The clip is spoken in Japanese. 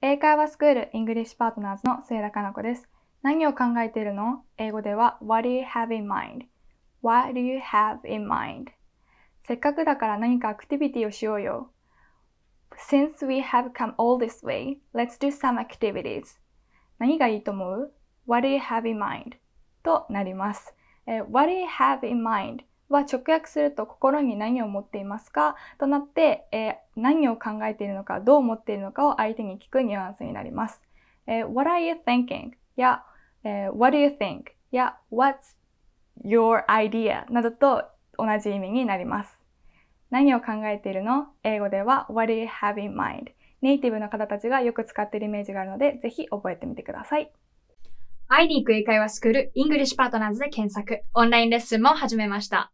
英会話スクールイングリッシュパートナーズの末田かな子です。何を考えているの英語では What do you have in mind?What do you have in mind? せっかくだから何かアクティビティをしようよ。Since we have come all this way, let's do some activities. 何がいいと思う ?What do you have in mind? となります。What do you have in mind? は直訳すると心に何を持っていますかとなって、えー、何を考えているのか、どう思っているのかを相手に聞くニュアンスになります。えー、What are you thinking? や、えー、What do you think? や、What's your idea? などと同じ意味になります。何を考えているの英語では What do you have in mind? ネイティブの方たちがよく使っているイメージがあるので、ぜひ覚えてみてください。会いに行く英会話スクール、イングリッシュパートナーズで検索、オンラインレッスンも始めました。